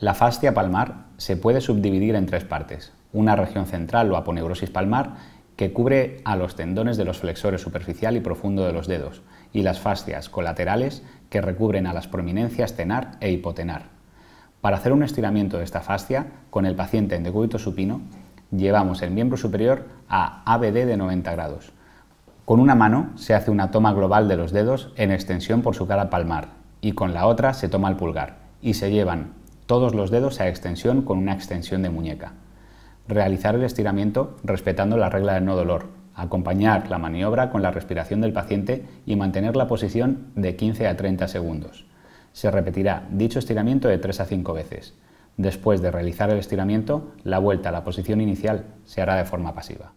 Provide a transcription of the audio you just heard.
La fascia palmar se puede subdividir en tres partes. Una región central o aponeurosis palmar que cubre a los tendones de los flexores superficial y profundo de los dedos y las fascias colaterales que recubren a las prominencias tenar e hipotenar. Para hacer un estiramiento de esta fascia con el paciente en decúbito supino, llevamos el miembro superior a ABD de 90 grados. Con una mano se hace una toma global de los dedos en extensión por su cara palmar y con la otra se toma el pulgar y se llevan todos los dedos a extensión con una extensión de muñeca. Realizar el estiramiento respetando la regla del no dolor. Acompañar la maniobra con la respiración del paciente y mantener la posición de 15 a 30 segundos. Se repetirá dicho estiramiento de 3 a 5 veces. Después de realizar el estiramiento, la vuelta a la posición inicial se hará de forma pasiva.